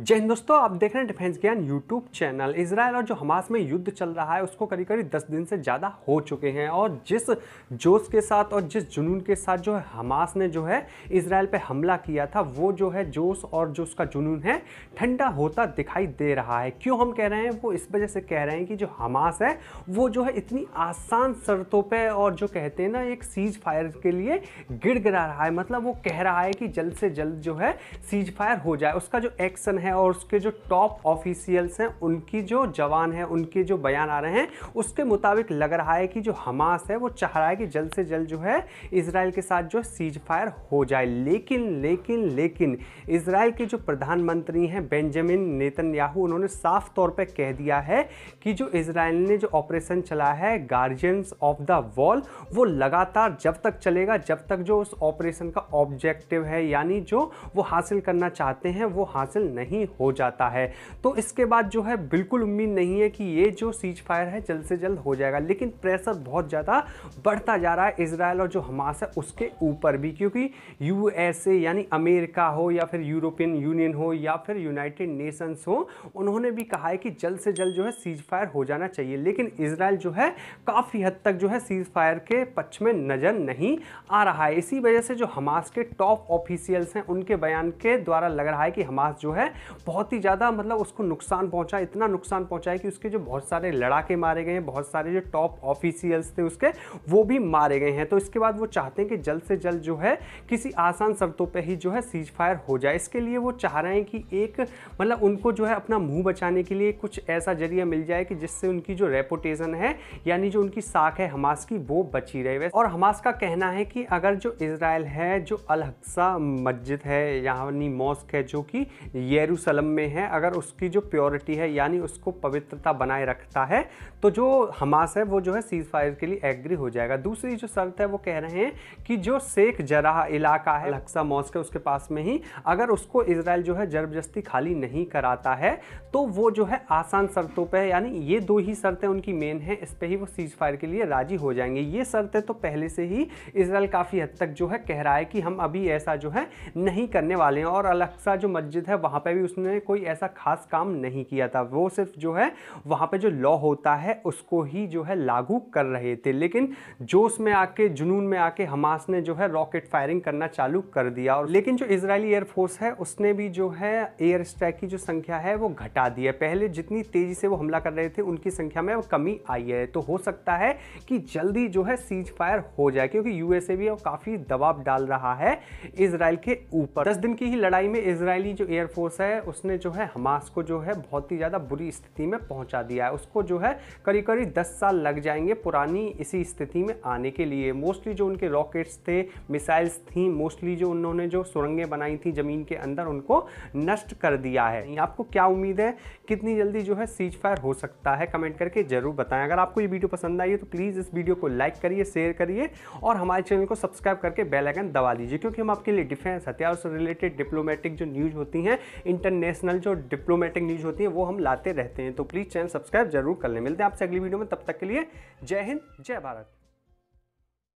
जय हिंद दोस्तों आप देख रहे हैं डिफेंस ज्ञान यूट्यूब चैनल इसराइल और जो हमास में युद्ध चल रहा है उसको करीब करीब दस दिन से ज़्यादा हो चुके हैं और जिस जोश के साथ और जिस जुनून के साथ जो है हमास ने जो है इसराइल पे हमला किया था वो जो है जोश और जो उसका जुनून है ठंडा होता दिखाई दे रहा है क्यों हम कह रहे हैं वो इस वजह से कह रहे हैं कि जो हमास है वो जो है इतनी आसान शर्तों पर और जो कहते हैं ना एक सीज फायर के लिए गिड़ गिरा रहा है मतलब वो कह रहा है कि जल्द से जल्द जो है सीज फायर हो जाए उसका जो एक्शन है और उसके जो टॉप ऑफिशियल्स हैं उनकी जो जवान है उनके जो बयान आ रहे हैं उसके मुताबिक लग रहा है कि जो हमास है वो चाह रहा है कि जल्द से जल्द जो है इसराइल के साथ जो सीज फायर हो जाए लेकिन लेकिन लेकिन इसराइल के जो प्रधानमंत्री हैं बेंजामिन नेतन्याहू उन्होंने साफ तौर पर कह दिया है कि जो इसराइल ने जो ऑपरेशन चला है गार्जियंस ऑफ द वॉल वो लगातार जब तक चलेगा जब तक जो उस ऑपरेशन का ऑब्जेक्टिव है यानी जो वो हासिल करना चाहते हैं वो हासिल नहीं नहीं हो जाता है तो इसके बाद जो है बिल्कुल उम्मीद नहीं है कि ये जो सीज फायर है जल्द से जल्द हो जाएगा लेकिन प्रेशर बहुत ज़्यादा बढ़ता जा रहा है इसराइल और जो हमास है उसके ऊपर भी क्योंकि यूएसए यानी अमेरिका हो या फिर यूरोपियन यूनियन हो या फिर यूनाइटेड नेशंस हो उन्होंने भी कहा है कि जल्द से जल्द जो है सीज फायर हो जाना चाहिए लेकिन इसराइल जो है काफ़ी हद तक जो है सीज फायर के पक्ष में नज़र नहीं आ रहा है इसी वजह से जो हमास के टॉप ऑफिशियल्स हैं उनके बयान के द्वारा लग रहा है कि हमास जो है बहुत ही ज़्यादा मतलब उसको नुकसान पहुँचा इतना नुकसान पहुँचाया कि उसके जो बहुत सारे लड़ाके मारे गए हैं बहुत सारे जो टॉप ऑफिशियल्स थे उसके वो भी मारे गए हैं तो इसके बाद वो चाहते हैं कि जल्द से जल्द जो है किसी आसान शर्तों पर ही जो है सीज फायर हो जाए इसके लिए वो चाह रहे हैं कि एक मतलब उनको जो है अपना मुंह बचाने के लिए कुछ ऐसा जरिया मिल जाए कि जिससे उनकी जो रेपुटेशन है यानी जो उनकी साख है हमास की वो बची रहे और हमास का कहना है कि अगर जो इसराइल है जो अलहसा मस्जिद है यानी मॉस्क है जो कि येरू यरूशलम में है अगर उसकी जो प्योरिटी है यानी उसको पवित्रता बनाए रखता है तो जो हमास है वो जो है सीज फायर के लिए एग्री हो जाएगा दूसरी जो शर्त है वो कह रहे हैं कि जो शेख जरा इलाका है लक्सा मॉस्क उसके पास में ही अगर उसको इसराइल जो है जबरदस्ती खाली नहीं कराता है तो वो जो है आसान शर्तों पर यानी ये दो ही शर्तें उनकी मेन है इस पर ही वो सीज फायर के लिए राजी हो जाएंगे ये शर्तें तो पहले से ही इसराइल काफ़ी हद तक जो है कह रहा है कि हम अभी ऐसा जो है नहीं करने वाले हैं और अलक्सा जो मस्जिद है वहाँ पर भी भी उसने कोई ऐसा खास काम नहीं किया था वो सिर्फ जो है वहाँ पे जो लॉ होता है उसको ही जो है लागू कर रहे थे लेकिन जोश में आके जुनून में आके हमास ने जो है रॉकेट फायरिंग करना चालू कर दिया और लेकिन जो इसराइली एयरफोर्स है उसने भी जो है एयर स्ट्राइक की जो संख्या है वो घटा दी है पहले जितनी तेज़ी से वो हमला कर रहे थे उनकी संख्या में कमी आई है तो हो सकता है कि जल्दी जो है सीज फायर हो जाए क्योंकि यूएसए भी काफ़ी दबाव डाल रहा है इसराइल के ऊपर दस दिन की ही लड़ाई में इसराइली जो एयरफोर्स है है उसने जो है हमास को जो है बहुत ही ज़्यादा बुरी स्थिति में पहुंचा दिया है उसको जो है करीब करीब दस साल लग जाएंगे पुरानी इसी स्थिति में आने के लिए मोस्टली जो उनके रॉकेट्स थे मिसाइल्स थी मोस्टली जो उन्होंने जो सुरंगें बनाई थी ज़मीन के अंदर उनको नष्ट कर दिया है आपको क्या उम्मीद है कितनी जल्दी जो है सीज फायर हो सकता है कमेंट करके ज़रूर बताएं अगर आपको ये वीडियो पसंद आई है तो प्लीज़ इस वीडियो को लाइक करिए शेयर करिए और हमारे चैनल को सब्सक्राइब करके बेलाइकन दबा लीजिए क्योंकि हम आपके लिए डिफेंस हथियार से रिलेटेड डिप्लोमेटिक जो न्यूज़ होती हैं इन इंटरनेशनल जो डिप्लोमेटिक न्यूज़ होती है वो हम लाते रहते हैं तो प्लीज़ चैनल सब्सक्राइब जरूर कर लें मिलते हैं आपसे अगली वीडियो में तब तक के लिए जय हिंद जय भारत